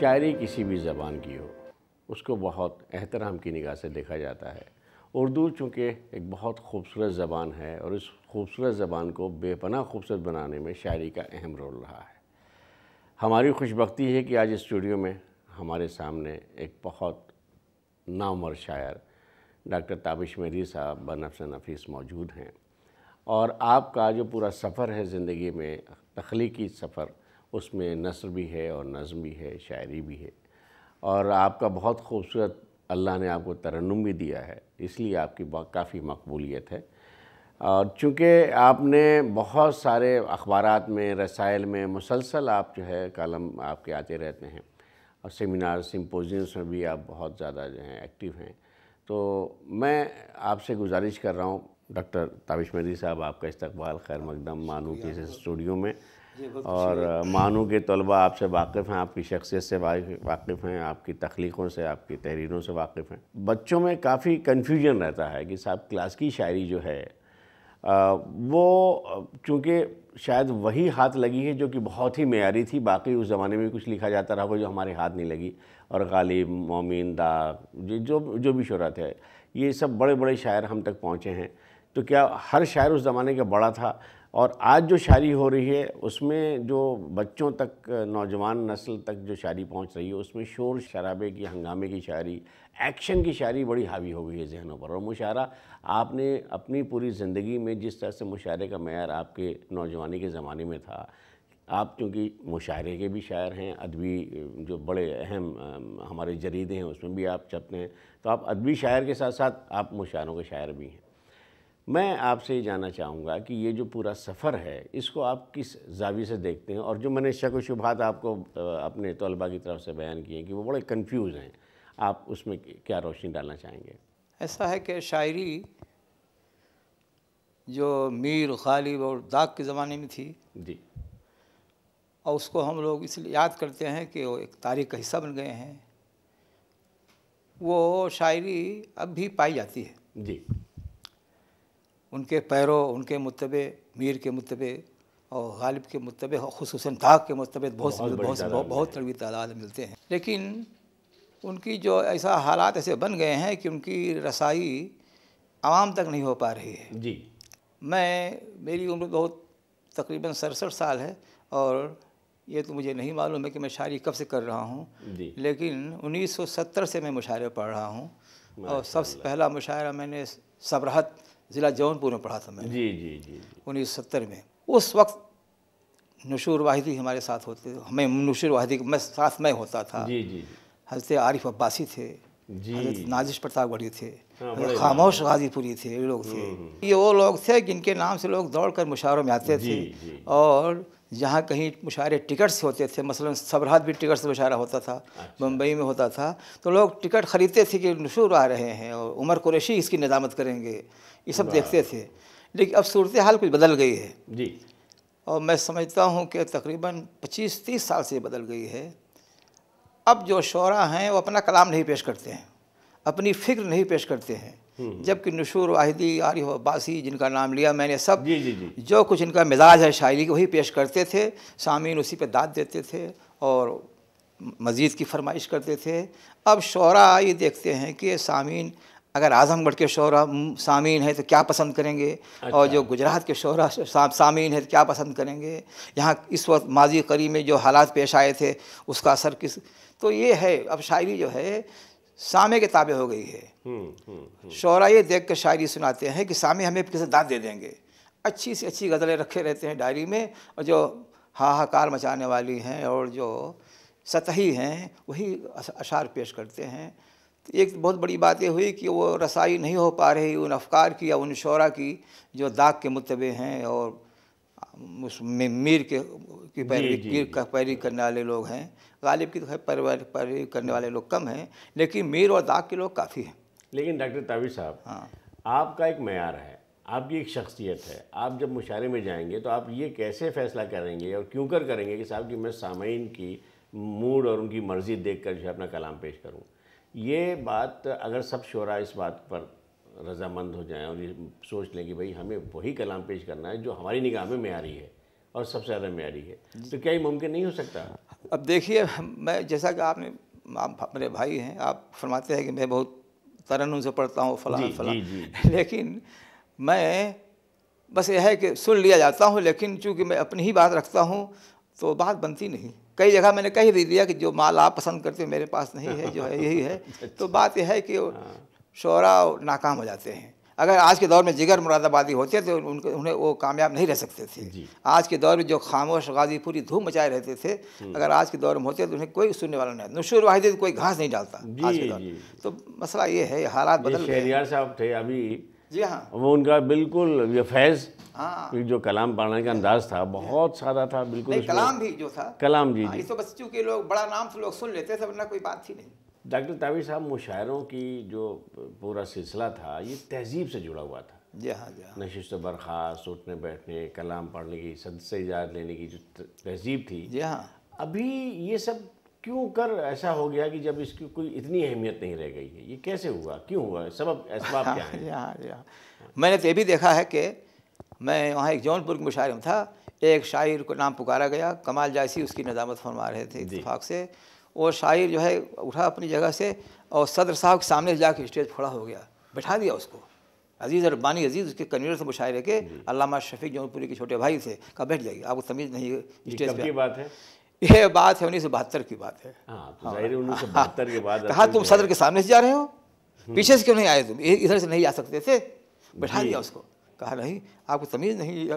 शायरी किसी भी ज़बान की हो उसको बहुत एहतराम की निगाह से देखा जाता है उर्दू चूँकि एक बहुत खूबसूरत ज़बान है और इस खूबसूरत ज़बान को बेपना खूबसूरत बनाने में शायरी का अहम रोल रहा है हमारी खुशबकती है कि आज स्टूडियो में हमारे सामने एक बहुत नामवर शायर डॉक्टर ताबिश मेरी साहब बनफ्स नफीस मौजूद हैं और आपका जो पूरा सफ़र है ज़िंदगी में तख्लीकी सफ़र उसमें नसर भी है और नज़म भी है शायरी भी है और आपका बहुत खूबसूरत अल्लाह ने आपको तरन्नुम भी दिया है इसलिए आपकी काफ़ी मकबूलियत है और चूँकि आपने बहुत सारे अखबार में रसायल में मुसलसल आप जो है कलम आपके आते रहते हैं और सेमिनार सिम्पोजियम्स में भी आप बहुत ज़्यादा जो हैं एक्टिव हैं तो मैं आपसे गुजारिश कर रहा हूँ डॉक्टर ताबिश मेरी साहब आपका इस्तबाल खैर मकदम मानू के स्टूडियो में और मानू के तलबा आपसे वाकिफ़ हैं आपकी शख्सियत से वाकिफ़ हैं आपकी तख्लीकों से आपकी तहरीरों से वाकिफ़ हैं बच्चों में काफ़ी कन्फ्यूजन रहता है कि साहब की शायरी जो है वो चूँकि शायद वही हाथ लगी है जो कि बहुत ही मैारी थी बाकी उस ज़माने में कुछ लिखा जाता रहा जो हमारे हाथ नहीं लगी और गालिब मोमिन दाग जो जो भी शहरत थे ये सब बड़े बड़े शायर हम तक पहुँचे हैं तो क्या हर शायर उस ज़माने का बड़ा था और आज जो शायरी हो रही है उसमें जो बच्चों तक नौजवान नस्ल तक जो शायरी पहुंच रही है उसमें शोर शराबे की हंगामे की शायरी एक्शन की शायरी बड़ी हावी हो गई है जहनों पर और मुशारा आपने अपनी पूरी ज़िंदगी में जिस तरह से मुशायरे का मैार आपके नौजवानी के ज़माने में था आप क्योंकि मुशायरे के भी शायर हैं अदबी जो बड़े अहम हमारे जरीदे हैं उसमें भी आप छपते हैं तो आप अदबी शायर के साथ साथ आप मुशायरों के शायर भी हैं मैं आपसे ये जानना चाहूँगा कि ये जो पूरा सफ़र है इसको आप किस जावी से देखते हैं और जो मैंने शक व शुभात आपको अपने तलबा की तरफ से बयान किए हैं कि वो बड़े कंफ्यूज हैं आप उसमें क्या रोशनी डालना चाहेंगे ऐसा है कि शायरी जो मीर ख़ालिब और दाग के ज़माने में थी जी और उसको हम लोग इसलिए याद करते हैं कि वो एक तारीख का हिस्सा बन गए हैं वो शायरी अब भी पाई जाती है जी उनके पैरों उनके मुतबे मीर के मुतबे और गालिब के मुतबे खसूस दाग के मुतबे बहुत बहुत बहुत तड़वी तादाद मिलते हैं लेकिन उनकी जो ऐसा हालात ऐसे बन गए हैं कि उनकी रसाई आवाम तक नहीं हो पा रही है जी मैं मेरी उम्र बहुत तकरीबन सड़सठ साल है और ये तो मुझे नहीं मालूम है कि मैं शायरी कब से कर रहा हूँ लेकिन 1970 से मैं मुशायरे पढ़ रहा हूँ और सबसे पहला मुशायरा मैंने सबरहत ज़िला जौनपुर में पढ़ा था मैं जी जी जी उन्नीस सत्तर में उस वक्त नशूर वाहिदी हमारे साथ होते थे हमें नशूर वाहिदी मैं साथ में होता था जी जी हजरत आरिफ अब्बासी थे जी नाजिश गढ़ी थे हाँ, खामोश गाजीपुरी थे ये लोग थे हम्म। ये वो लोग थे जिनके नाम से लोग दौड़ कर मुशारों में आते थे और जहाँ कहीं मुशारे टिकट्स होते थे मसलन सबरात भी टिकट्स से होता था मुंबई अच्छा। में होता था तो लोग टिकट ख़रीदते थे कि नशूर आ रहे हैं और उमर कुरेशी इसकी निजामत करेंगे ये सब देखते थे लेकिन अब सूरत हाल कुछ बदल गई है जी और मैं समझता हूँ कि तकरीबन पच्चीस तीस साल से बदल गई है अब जो शरा हैं वो अपना कलाम नहीं पेश करते हैं अपनी फ़िक्र नहीं पेश करते हैं हम्म। जबकि नशूर वाहिदी आरिफ अब्बासी जिनका नाम लिया मैंने सब जी जी जी जो कुछ इनका मिजाज है शायरी वही पेश करते थे सामीन उसी पर दाद देते थे और मज़ीद की फरमाइश करते थे अब शोरा ये देखते हैं कि सामीन अगर आजमगढ़ के शरा सामीन है तो क्या पसंद करेंगे अच्छा। और जो गुजरात के शरा सामीन है तो क्या पसंद करेंगे यहाँ इस वक्त माजी करी में जो हालात पेश आए थे उसका असर किस तो ये है अब शायरी जो है सामे के ताबे हो गई है हम्म, हम्म, हम्म। शौरा ये देख कर शायरी सुनाते हैं कि सामे हमें किसे दाद दे देंगे अच्छी से अच्छी गज़लें रखे रहते हैं डायरी में और जो हाहाकार मचाने वाली हैं और जो सतही हैं वही अशार पेश करते हैं तो एक बहुत बड़ी बात यह हुई कि वो रसाई नहीं हो पा रही उन अफकार की या उन शौरा की जो दाग के मुतबे हैं और उस मीर के की पैरवी पैरी करने वाले लोग हैं गालिब की तो है परवर परवी करने वाले लोग कम हैं लेकिन मीर और दाग के लोग काफ़ी हैं लेकिन डॉक्टर ताविर साहब हाँ आपका एक मैार है आपकी एक शख्सियत है आप जब मुशारे में जाएंगे तो आप ये कैसे फैसला करेंगे और क्यों कर करेंगे कि साहब कि मैं सामीन की मूड और उनकी मर्ज़ी देख कर जो है अपना कलाम पेश करूँ ये बात अगर सब शोरा इस बात पर रजामंद हो जाए और ये सोच लें कि भाई हमें वही कलाम पेश करना है जो हमारी निगाह में मैारी है और सबसे ज़्यादा मैारी है तो क्या ये मुमकिन नहीं हो सकता अब देखिए मैं जैसा कि आपने आप मेरे भाई हैं आप फरमाते हैं कि मैं बहुत तरन से पढ़ता हूँ फ़ला फला लेकिन मैं बस यह है कि सुन लिया जाता हूँ लेकिन चूँकि मैं अपनी ही बात रखता हूँ तो बात बनती नहीं कई जगह मैंने कह दे दिया कि जो माल आप पसंद करते मेरे पास नहीं है जो है यही है तो बात यह है कि हाँ। शोरा नाकाम हो जाते हैं अगर आज के दौर में जिगर मुरादाबादी होते तो उनके उन्हें वो कामयाब नहीं रह सकते थे आज के दौर में जो खामोश गाजी पूरी धूम मचाए रहते थे हम्म। अगर आज के दौर में होते तो उन्हें कोई सुनने वाला नहीं नशूर वाहिदी तो कोई घास नहीं डालता आज के दौर तो मसला ये है हालात बदल साहब थे अभी जी हाँ वो उनका बिल्कुल ये फैज़ हाँ जो कलाम पढ़ने का अंदाज था बहुत सादा था बिल्कुल कलाम भी जो था कलाम जी, हाँ, जी। तो बस चूँकि लोग बड़ा नाम से तो लोग सुन लेते थे वरना कोई बात ही नहीं डॉक्टर तावी साहब मुशायरों की जो पूरा सिलसिला था ये तहजीब से जुड़ा हुआ था जी हाँ जी हाँ नशिश बर्खास्त उठने बैठने कलाम पढ़ने की सद से इजाज़त लेने की जो तहजीब थी जी हाँ अभी ये सब क्यों कर ऐसा हो गया कि जब इसकी कोई इतनी अहमियत नहीं रह गई है ये कैसे हुआ क्यों हुआ सब इसबाब हाँ, क्या है जी हाँ जी हाँ मैंने तो ये भी देखा है कि मैं वहाँ एक जौनपुर के मुशायरे में था एक शायर को नाम पुकारा गया कमाल जायसी उसकी नज़ामत फरमा रहे थे इतफाक़ से और शायर जो है उठा अपनी जगह से और सदर साहब के सामने कर स्टेज खड़ा हो गया बैठा दिया उसको अजीज़ अरबानी अजीज़ उसके कन्वीनर से मुशायरे के अलामा शफीक जौनपुरी के छोटे भाई से कहा बैठ जाइए आपको तमीज़ नहीं स्टेज की बात है यह बात है उन्नीस सौ बहत्तर की बात है हाँ, तो हाँ। कहा तुम सदर के सामने से जा रहे हो हम्म। पीछे से क्यों नहीं आए तुम इधर से नहीं आ सकते थे बैठा दिया उसको कहा नहीं आपको तमीज़ नहीं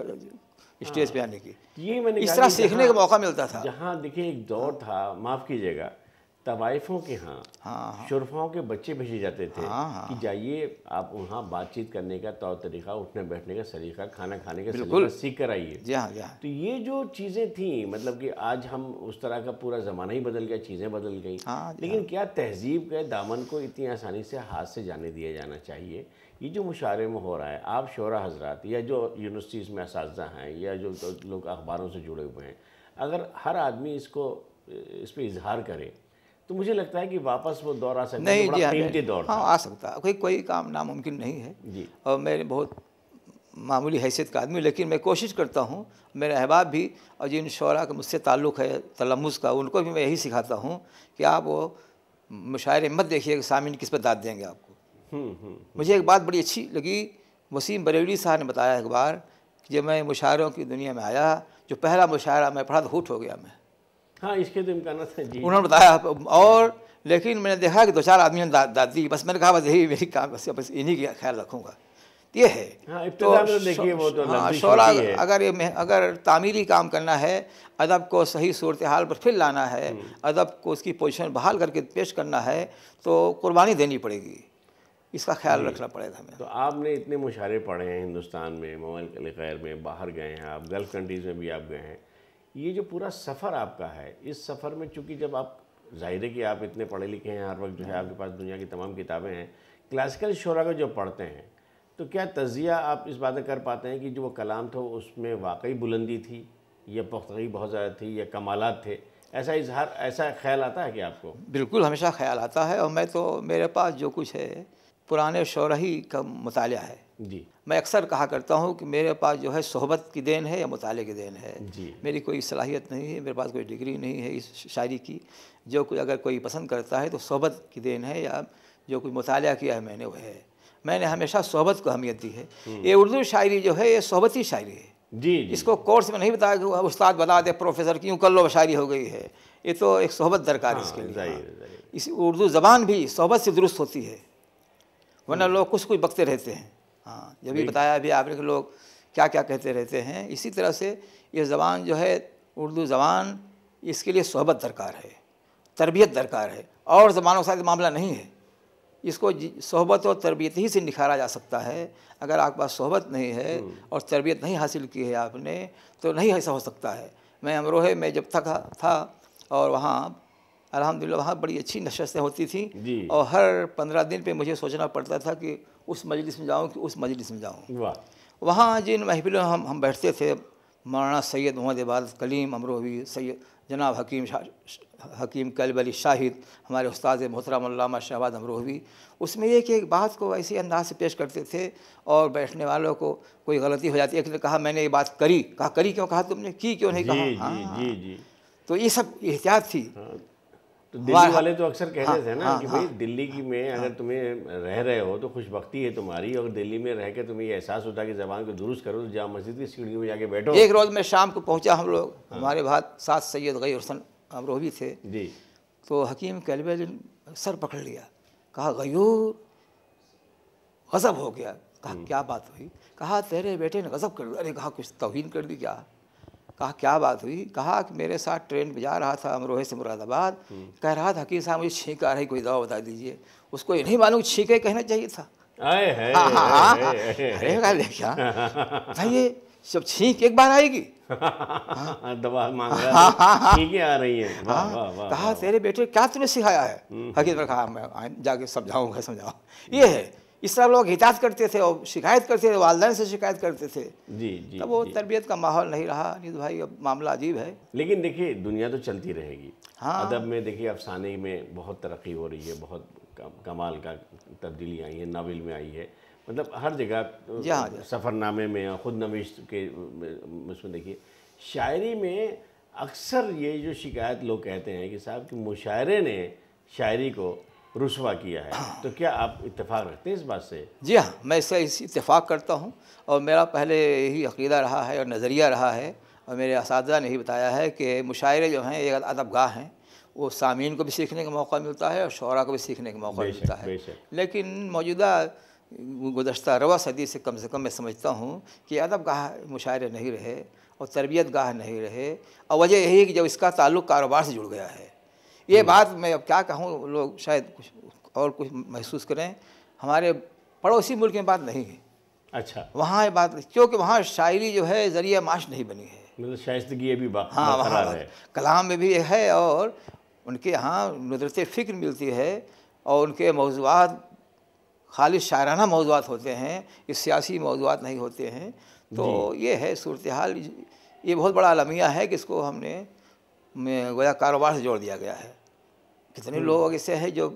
स्टेज पे आने की ये मैंने इस तरह सीखने का मौका मिलता था जहाँ देखिए एक दौर था माफ़ कीजिएगा तवाइफों के यहाँ हाँ, हाँ। शुरफाओं के बच्चे भेजे जाते थे हाँ, हाँ, कि जाइए आप वहाँ बातचीत करने का तौर तरीका उठने बैठने का सलीका खाना खाने का सलीका सीख कर आइए तो ये जो चीज़ें थी मतलब कि आज हम उस तरह का पूरा ज़माना ही बदल गया चीज़ें बदल गई हाँ, लेकिन क्या तहजीब के दामन को इतनी आसानी से हाथ से जाने दिया जाना चाहिए ये जो मुशारे में हो रहा है आप शोरा हजरात या जो यूनिवर्सिटीज़ में इस हैं या जो तो लोग अखबारों से जुड़े हुए हैं अगर हर आदमी इसको इस पर इजहार करे तो मुझे लगता है कि वापस वो दौर आ सकता नहीं जी कीमती दौर हाँ आ सकता कोई कोई काम नामुमकिन नहीं है जी और मैं बहुत मामूली हैसियत का आदमी लेकिन मैं कोशिश करता हूँ मेरे अहबाब भी और जिन शरा का मुझसे ताल्लुक़ है तलमुज का उनको भी मैं यही सिखाता हूँ कि आप वो मुशायरे मत देखिए सामिन किस पर दाद देंगे आपको मुझे एक बात बड़ी अच्छी लगी वसीम बरेली साहब ने बताया एक बार कि जब मैं मुशायरों की दुनिया में आया जो पहला मुशायरा मैं पढ़ा तो हुट हो गया मैं हाँ इसके तो इम्कान जी उन्होंने बताया और लेकिन मैंने देखा कि दो चार आदमी ने दाद दी बस मैंने कहा बस यही मेरी काम बस बस इन्हीं का ख्याल रखूँगा ये है हाँ, तो, तो देखिए वो तो हाँ, शोरा अगर ये अगर तामीरी काम करना है अदब को सही सूरत हाल पर फिर लाना है हम्म। अदब को उसकी पोजीशन बहाल करके पेश करना है तो कुर्बानी देनी पड़ेगी इसका ख्याल रखना पड़ेगा हमें तो आपने इतने मुशारे पढ़े हैं हिंदुस्तान में के खैर में बाहर गए हैं आप गल्फ़ कंट्रीज़ में भी आप गए हैं ये जो पूरा सफ़र आपका है इस सफ़र में चूँकि जब आप जाहिर है कि आप इतने पढ़े लिखे हैं हर वक्त जो है आपके पास दुनिया की तमाम किताबें हैं क्लासिकल शरा को जब पढ़ते हैं तो क्या तजिया आप इस बात कर पाते हैं कि जो वो कलाम था उसमें वाकई बुलंदी थी या पुख्तगी बहुत ज़्यादा थी या कमालत थे ऐसा इजहार ऐसा ख्याल आता है कि आपको बिल्कुल हमेशा ख्याल आता है और मैं तो मेरे पास जो कुछ है पुराने ही का मताल है जी मैं अक्सर कहा करता हूँ कि मेरे पास जो है सोहबत की देन है या मताले की देन है जी मेरी कोई सलाहियत नहीं है मेरे पास कोई डिग्री नहीं है इस शायरी की जो कोई अगर कोई पसंद करता है तो सोहबत की देन है या जो कोई मताल किया है मैंने वह है मैंने हमेशा सोहबत को अहमियत दी है हम्म। ये उर्दू शायरी जो है ये ही शायरी है जी, जी इसको कोर्स में नहीं बताया कि उस्ताद बता दे प्रोफेसर क्यों कर लो शायरी हो गई है ये तो एक सोहबत दरकार है हाँ, इसके लिए इस उर्दू ज़बान भी सोहबत से दुरुस्त होती है वरना हम्म। लोग कुछ कुछ बकते रहते हैं हाँ जब भी बताया अभी आपने के लोग क्या क्या कहते रहते हैं इसी तरह से ये ज़बान जो है उर्दू ज़बान इसके लिए सोहबत दरकार है तरबियत दरकार है और ज़बानों के साथ मामला नहीं है इसको सोहबत और तरबियत ही से निखारा जा सकता है अगर आपके पास सोहबत नहीं है हम्म। और तरबियत नहीं हासिल की है आपने तो नहीं ऐसा हो सकता है मैं अमरोहे में जब तक था और वहाँ अलहमदिल्ला वहाँ बड़ी अच्छी नशस्तें होती थी और हर पंद्रह दिन पर मुझे सोचना पड़ता था कि उस मजलिस में जाऊँ कि उस मजलिस में जाऊँ वहाँ जिन महफिलों हम हम बैठते थे मौलाना सैयद मोहम्मद इबाद कलीम अमरोही सैयद जनाब हकीम हकीम कलब अली शाहिद हमारे उस्ताद मोहतरम शहबाद अमरोही उसमें एक एक बात को ऐसे अंदाज से पेश करते थे और बैठने वालों को कोई गलती हो जाती एक ने कहा मैंने ये बात करी कहा करी क्यों कहा तुमने की क्यों नहीं जी, कहा जी, हाँ, जी, जी। तो ये सब एहतियात थी हाँ। तो दिल्ली वाले तो अक्सर कहते हाँ, थे ना हाँ, कि हाँ। भाई हाँ, दिल्ली की में अगर हाँ। तुम्हें रह रहे हो तो खुशबकती है तुम्हारी और दिल्ली में रह के तुम्हें ये एहसास होता है कि जबान को दुरुस्त करो तो जाम मस्जिद की सीढ़ियों में जाके बैठो एक रोज़ में शाम को पहुँचा हम लोग हाँ। हमारे बाद साथ सैयद गई हसन अमरोही थे जी तो हकीम कैलबे सर पकड़ लिया कहा गयूर गज़ब हो गया कहा हम्म। क्या बात हुई कहा तेरे बेटे ने गज़ब कर दिया अरे कहा कुछ तोहन कर दी क्या कहा क्या बात हुई कहा कि मेरे साथ ट्रेन जा रहा था अमरोहे से मुरादाबाद कह रहा था कि साहब मुझे छींक आ रही कोई दवा बता दीजिए उसको नहीं मालूम छींके कहना चाहिए था हाँ, हाँ, हाँ। अरे कहा देखा क्या भाई सब छींक एक बार आएगी दवा मांग रहा आ रही है वाह वाह कहा तेरे बेटे क्या तुमने सिखाया है हम्म। हकीकत में कहा मैं जाके समझाऊंगा समझाऊ ये है इस तरह लोग हिताश करते थे और शिकायत करते थे वालदेन से शिकायत करते थे जी जी तब वो तरबियत का माहौल नहीं रहा अनिल भाई अब मामला अजीब है लेकिन देखिए दुनिया तो चलती रहेगी हाँ अदब में देखिए अफसाने में बहुत तरक्की हो रही है बहुत कमाल का तब्दीली आई है नावल में आई है मतलब हर जगह हाँ, हाँ। सफ़रनामे में खुद नवीश के उसमें देखिए शायरी में अक्सर ये जो शिकायत लोग कहते हैं कि साहब कि मुशायरे ने शायरी को रुसवा किया है तो क्या आप इतफ़ाक रखते हैं इस बात से जी हाँ मैं इससे इस इतफाक़ करता हूँ और मेरा पहले यही अकीदा रहा है और नज़रिया रहा है और मेरे इस ने ही बताया है कि मुशायरे जो हैं एक अदबगाह हैं वो सामीन को भी सीखने का मौका मिलता है और शरा को भी सीखने का मौका मिलता है लेकिन मौजूदा गुजशत रवा सदी से कम से कम मैं समझता हूँ कि अदब गाह मुशायरे नहीं रहे और तरबियत गाह नहीं रहे और वजह यही है कि जब इसका ताल्लुक कारोबार से जुड़ गया है ये हम्म। बात मैं अब क्या कहूँ लोग शायद कुछ और कुछ महसूस करें हमारे पड़ोसी मुल्क में बात नहीं है अच्छा वहाँ ये बात क्योंकि वहाँ शायरी जो है जरिया माश नहीं बनी है मतलब शायस्तगी भी बात हाँ वहाँ है कलाम में भी है और उनके यहाँ नुदरत फ़िक्र मिलती है और उनके मौजूद खालिश शायराना मौजूद होते हैं ये सियासी मौजूद नहीं होते हैं तो ये है सूरत हाल ये बहुत बड़ा अलमिया है कि इसको हमने में गोया कारोबार से जोड़ दिया गया है कितने हम्म। लोग ऐसे हैं जो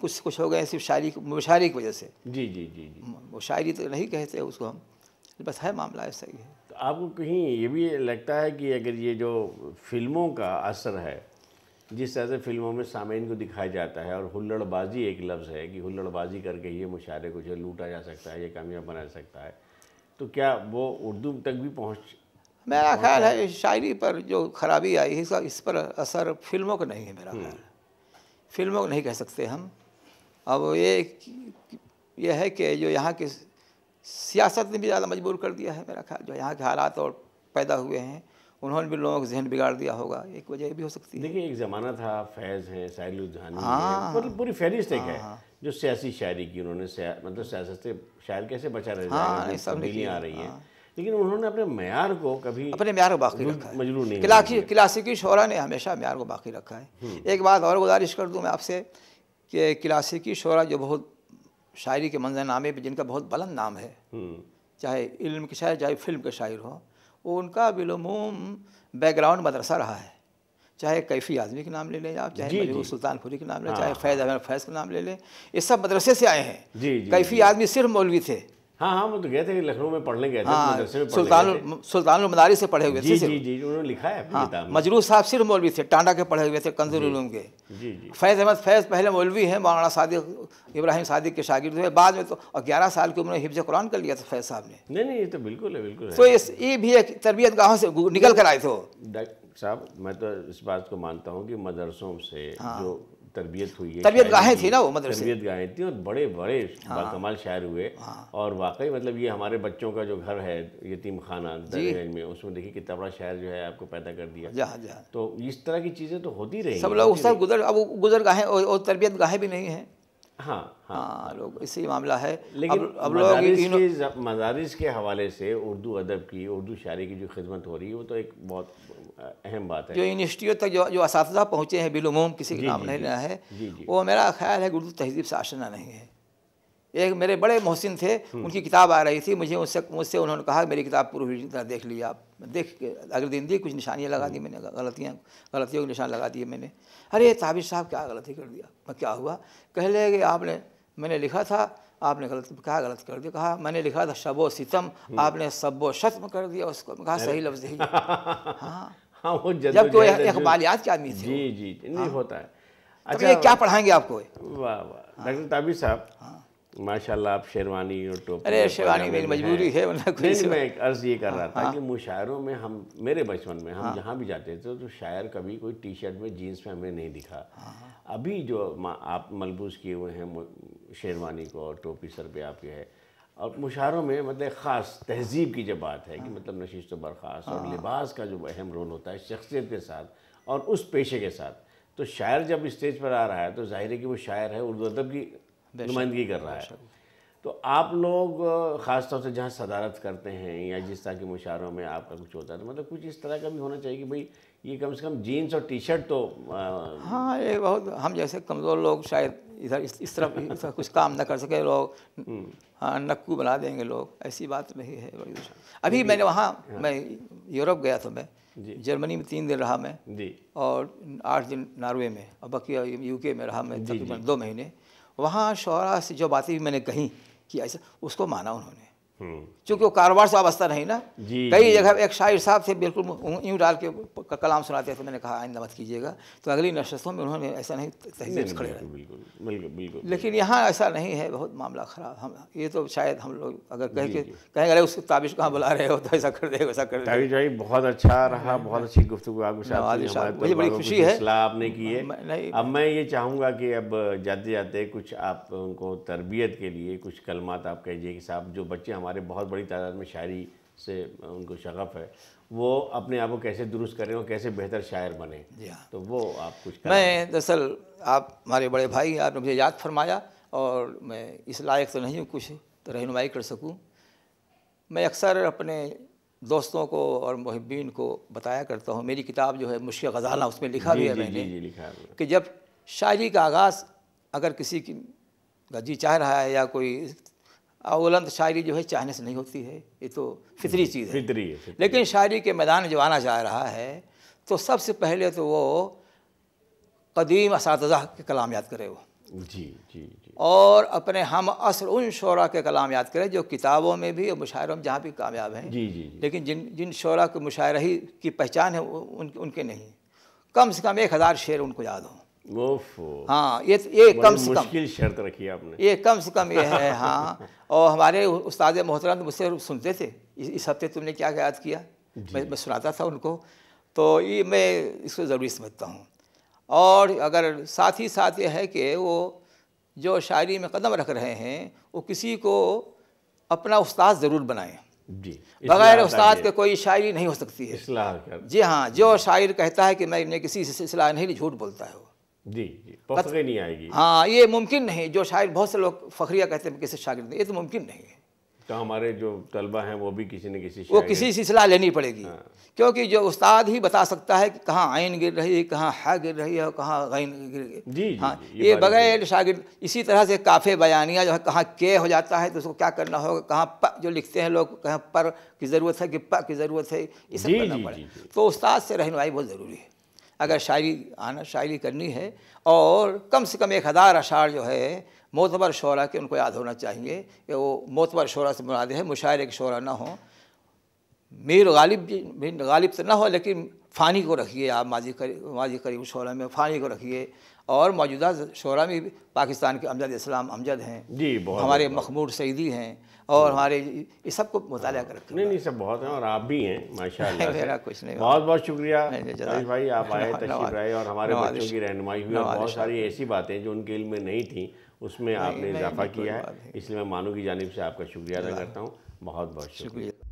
कुछ कुछ हो गए सिर्फ शायरी शायरी की वजह से जी जी जी जी वो शायरी तो नहीं कहते उसको हम बस है मामला ऐसा ही है तो आपको कहीं ये भी लगता है कि अगर ये जो फिल्मों का असर है जिस तरह से फिल्मों में सामयन को दिखाया जाता है और हुल्लड़बाजी एक लफ्ज़ है कि हुल्लड़बाजी करके ये मुशारे को जो लूटा जा सकता है ये कामयाब बना जा सकता है तो क्या वो उर्दू तक भी पहुँच मेरा ख्याल है शायरी पर जो खराबी आई है इसका इस पर असर फिल्मों का नहीं है मेरा ख्याल फिल्मों को नहीं कह सकते हम अब ये ये है कि जो यहाँ की सियासत ने भी ज़्यादा मजबूर कर दिया है मेरा ख्याल जो यहाँ के हालात और पैदा हुए हैं उन्होंने भी लोगों का जहन बिगाड़ दिया होगा एक वजह भी हो सकती है देखिए एक ज़माना था फैज़ है साहिल हाँ, मतलब पूरी फहरिस्त एक है हाँ। जो सियासी शायरी की उन्होंने मतलब सियासत से शायर कैसे बचा रहे हैं हाँ, सब आ रही है हाँ। लेकिन उन्होंने अपने मैार को कभी अपने मैार को बाकी रखा है मजलू नहीं क्लासी क्लासिकी शोरा ने हमेशा मैार को बाकी रखा है हम्म। एक बात और गुजारिश कर दूँ मैं आपसे कि क्लासिकी शोरा जो बहुत शायरी के मंजरनामे पर जिनका बहुत बुलंद नाम है हम्म। चाहे इल्म के शायर चाहे फिल्म के शायर हो वो उनका बिलमूम बैकग्राउंड मदरसा रहा है चाहे कैफी आजमी के नाम ले लें आप चाहे सुल्तानपुरी के नाम लें हाँ। चाहे फैज़ अहमद फैज़ का नाम ले लें ये सब मदरसे से आए हैं कैफी आदमी सिर्फ मौलवी थे हाँ हाँ वो तो गए थे लखनऊ में पढ़ने गए थे हाँ, सुल्तान सुल्तान मदारी से पढ़े हुए जी, थे जी जी जी उन्होंने लिखा है हाँ, मजरूर साहब सिर्फ मौलवी थे टांडा के पढ़े हुए थे कंजुलूम के जी जी फैज़ अहमद फैज़ पहले मौलवी हैं मौलाना सादिक इब्राहिम सादिक के शागिर थे बाद में तो ग्यारह साल की उम्र में हिफ्ज कुरान कर लिया था फैज़ साहब ने नहीं नहीं ये तो बिल्कुल है बिल्कुल तो ये भी एक तरबियत गाहों से निकल कर आए थे साहब मैं तो इस बात को मानता हूँ कि मदरसों से हाँ। जो तरबियत हुई है तरबियत गाहें थी ना वो मतलब तरबियत गाहें थी और बड़े बड़े हाँ, कमाल शायर हुए हाँ, और वाकई मतलब ये हमारे बच्चों का जो घर है यतीम खाना दरगंज में उसमें देखिए कि तबड़ा शायर जो है आपको पैदा कर दिया जहाँ जहाँ तो इस तरह की चीज़ें तो होती रही सब लोग उस गुजर अब गुजर गाहें और तरबियत गाहें भी नहीं हैं हाँ, हाँ हाँ, लोग इसी मामला है लेकिन अब, अब लोग मदारस के हवाले से उर्दू अदब की उर्दू शायरी की जो खिदमत हो रही है वो तो एक बहुत अहम बात है जो यूनिवर्सिटियों तक जो जो इस पहुँचे हैं बिलूम किसी का नाम नहीं लेना है वो मेरा ख्याल है उर्दू तहजीब से आशना नहीं है एक मेरे बड़े मोहसिन थे हम्म। उनकी किताब आ रही थी मुझे उससे मुझसे उन्होंने कहा मेरी किताब पूरी तरह देख ली आप देख के अगले दिन दी कुछ निशानियाँ लगा दी हम्म। मैंने गलतियाँ गलतियों के निशान लगा दिए मैंने अरे ताबिर साहब क्या गलती कर दिया मैं क्या हुआ कह ले कि आपने मैंने लिखा था आपने गलत कहा गलत कर दिया कहा मैंने लिखा था शबो सितम हम्म। आपने सबो शत्म कर दिया उसको कहा सही लफ्ज है हाँ हाँ वो जबकि के आदमी थे जी जी नहीं हाँ। होता है तो अच्छा क्या पढ़ाएंगे आपको वाह वाह हाँ। डॉक्टर ताबिर साहब हाँ माशाल्लाह आप शेरवानी और टोप अरे शेरवानी मेरी मजबूरी है वरना कोई नहीं मैं एक अर्ज़ ये कर रहा था हाँ। कि मुशायरों में हम मेरे बचपन में हम हाँ। जहाँ भी जाते थे तो शायर कभी कोई टी शर्ट में जीन्स में हमें नहीं दिखा हाँ। अभी जो आप मलबूस किए हुए हैं शेरवानी को और टोपी सर पे आपके है और मुशारों में मतलब ख़ास तहजीब की जब बात है कि मतलब नशीत तो बर्खास्त और लिबास का जो अहम रोल होता है शख्सियत के साथ और उस पेशे के साथ तो शायर जब स्टेज पर आ रहा है तो जाहिर है कि वो शायर है उर्दू अदब की नुमाइंदगी कर रहा है तो आप लोग ख़ासतौर से जहाँ सदारत करते हैं या जिस तरह के मुशारों में आपका कुछ होता है तो मतलब कुछ इस तरह का भी होना चाहिए कि भाई ये कम से कम जीन्स और टी शर्ट तो आ... हाँ ये बहुत हम जैसे कमज़ोर लोग शायद इधर इस इस कुछ काम ना कर सके लोग हाँ नक्कू बना देंगे लोग ऐसी बात नहीं है बड़ी अभी मैंने वहाँ हाँ। मैं यूरोप गया था मैं जर्मनी में तीन दिन रहा मैं और आठ दिन नॉर्वे में और बाकी यूके में रहा मैं तकरीबन दो महीने वहाँ शौरा से जो बातें भी मैंने कहीं कि ऐसा उसको माना उन्होंने चूंकि वो कारोबार से वाबस्ता नहीं ना कई जगह एक शायर साहब थे बिल्कुल यूँ डाल के कलाम सुनाते थे मैंने कहा आइंदा मत कीजिएगा तो अगली नशस्तों में उन्होंने ऐसा नहीं तहजीब खड़े बिल्कुल लेकिन यहाँ ऐसा नहीं है बहुत मामला ख़राब हम ये तो शायद हम लोग अगर कह के कहेंगे अरे उसको ताबिश कहाँ बुला रहे हो तो ऐसा कर दे वैसा कर दे भाई बहुत अच्छा रहा बहुत अच्छी गुफ्तु आपके हाँ, मुझे बड़ी खुशी है आपने की है अब मैं ये चाहूँगा कि अब जाते जाते कुछ आप उनको तरबियत के लिए कुछ कलमात आप कहिए कि साहब जो बच्चे हमारे हमारे बहुत बड़ी तादाद में शायरी से उनको शगफ है वो अपने आप को कैसे दुरुस्त करें और कैसे बेहतर शायर बने हाँ। तो वो आप कुछ मैं दरअसल आप हमारे बड़े भाई आपने मुझे याद फरमाया और मैं इस लायक तो नहीं हूँ कुछ तो रहनुमाई कर सकूँ मैं अक्सर अपने दोस्तों को और महबीन को बताया करता हूँ मेरी किताब जो है मुश्किल गज़ाना उसमें लिखा भी है मैंने लिखा कि जब शायरी का आगाज़ अगर किसी की जी चाह रहा है या कोई अवलंद शायरी जो है चाहने से नहीं होती है ये तो फितरी चीज़ है फितरी है लेकिन शायरी के मैदान जो आना चाह रहा है तो सबसे पहले तो वो कदीम इस के कलाम याद करे वो जी जी जी और अपने हम असर उन शरा के कलाम याद करें जो किताबों में भी और मुशायरों में जहाँ भी कामयाब हैं जी जी लेकिन जिन जिन शरा के मुशायरा ही की पहचान है उन, उनके नहीं कम से कम एक हज़ार शेर उनको याद हों हाँ ये तो- ये कम से कम मुश्किल शर्त रखी आपने ये कम से कम ये है हाँ और हमारे उस्ताद मोहतरम तो मुझसे सुनते थे इस, हफ्ते तुमने क्या याद किया मैं, मैं सुनाता था उनको तो ये मैं इसको ज़रूरी समझता हूँ और अगर साथ ही साथ ये है कि वो जो शायरी में कदम रख रहे हैं वो किसी को अपना उस्ताद ज़रूर बनाएं जी बगैर उस्ताद के कोई शायरी नहीं हो सकती है जी हाँ जो शायर कहता है कि मैं इन्हें किसी से सलाह नहीं झूठ बोलता है जी जी फखरे नहीं आएगी हाँ ये मुमकिन नहीं जो शायर बहुत से लोग फखरिया कहते हैं किसी शागिर्द ये तो मुमकिन नहीं है तो हमारे जो तलबा हैं वो भी किसी न किसी वो किसी से सलाह लेनी पड़ेगी हाँ। क्योंकि जो उस्ताद ही बता सकता है कि कहाँ आयन गिर रही है कहाँ है गिर रही है और कहाँ गिर रही जी, जी हाँ ये, ये बगैर शागिर्द इसी तरह से काफ़े बयानिया जो है कहाँ के हो जाता है तो उसको क्या करना होगा कहाँ प जो लिखते हैं लोग कहाँ पर की ज़रूरत है कि प की ज़रूरत है ये सब करना पड़े तो उस्ताद से रहनवाई बहुत ज़रूरी है अगर शायरी आना शायरी करनी है और कम से कम एक हज़ार अशार जो है मोतबर शरा के उनको याद होना चाहिए कि वो मोतबर शोरा से मुराद है मुशायरे के शरा ना हो मीर गालिब मीर गालिब तो ना हो लेकिन फ़ानी को रखिए आप माजी करी माजी करीब शोरा में फ़ानी को रखिए और मौजूदा शोरा में पाकिस्तान के अमजद इस्लाम अमजद हैं जी हमारे मखमूर सईदी हैं तो और हमारे ये सबको मुताल कर नहीं नहीं सब बहुत हैं और आप भी हैं माशा मेरा कुछ नहीं बहुत बहुत शुक्रिया भाई आप आए तशरीफ आए और हमारे बच्चों की रहनमाई हुई और बहुत सारी ऐसी बातें जो उनके इल्म में नहीं थी उसमें आपने इजाफा किया है इसलिए मैं मानू की जानब से आपका शुक्रिया अदा करता हूँ बहुत बहुत शुक्रिया